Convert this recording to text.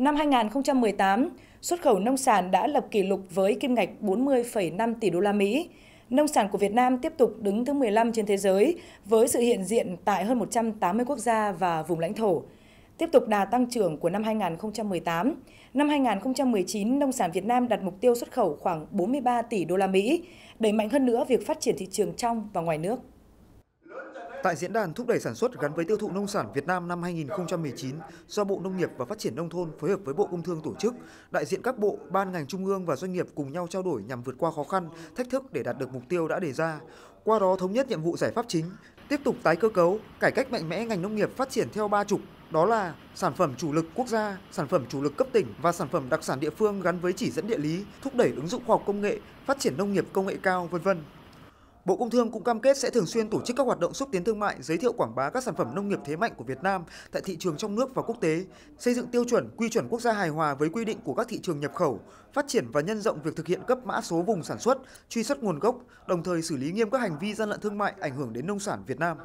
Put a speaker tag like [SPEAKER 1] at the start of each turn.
[SPEAKER 1] Năm 2018, xuất khẩu nông sản đã lập kỷ lục với kim ngạch 40,5 tỷ đô la Mỹ. Nông sản của Việt Nam tiếp tục đứng thứ 15 trên thế giới với sự hiện diện tại hơn 180 quốc gia và vùng lãnh thổ. Tiếp tục đà tăng trưởng của năm 2018, năm 2019 nông sản Việt Nam đặt mục tiêu xuất khẩu khoảng 43 tỷ đô la Mỹ, đẩy mạnh hơn nữa việc phát triển thị trường trong và ngoài nước.
[SPEAKER 2] Tại diễn đàn thúc đẩy sản xuất gắn với tiêu thụ nông sản Việt Nam năm 2019 do Bộ Nông nghiệp và Phát triển Nông thôn phối hợp với Bộ Công Thương tổ chức, đại diện các bộ, ban ngành trung ương và doanh nghiệp cùng nhau trao đổi nhằm vượt qua khó khăn, thách thức để đạt được mục tiêu đã đề ra. Qua đó thống nhất nhiệm vụ giải pháp chính, tiếp tục tái cơ cấu, cải cách mạnh mẽ ngành nông nghiệp phát triển theo ba trục, đó là sản phẩm chủ lực quốc gia, sản phẩm chủ lực cấp tỉnh và sản phẩm đặc sản địa phương gắn với chỉ dẫn địa lý, thúc đẩy ứng dụng khoa học công nghệ, phát triển nông nghiệp công nghệ cao, vân vân. Bộ Công Thương cũng cam kết sẽ thường xuyên tổ chức các hoạt động xúc tiến thương mại, giới thiệu quảng bá các sản phẩm nông nghiệp thế mạnh của Việt Nam tại thị trường trong nước và quốc tế, xây dựng tiêu chuẩn, quy chuẩn quốc gia hài hòa với quy định của các thị trường nhập khẩu, phát triển và nhân rộng việc thực hiện cấp mã số vùng sản xuất, truy xuất nguồn gốc, đồng thời xử lý nghiêm các hành vi gian lận thương mại ảnh hưởng đến nông sản Việt Nam.